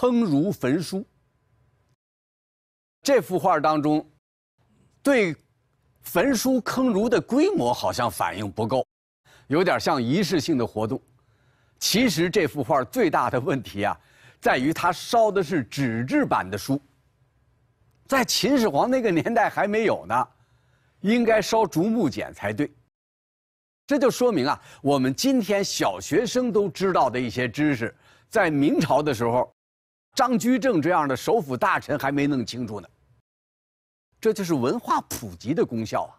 坑儒焚书，这幅画当中，对焚书坑儒的规模好像反应不够，有点像仪式性的活动。其实这幅画最大的问题啊，在于它烧的是纸质版的书，在秦始皇那个年代还没有呢，应该烧竹木简才对。这就说明啊，我们今天小学生都知道的一些知识，在明朝的时候。张居正这样的首辅大臣还没弄清楚呢，这就是文化普及的功效啊。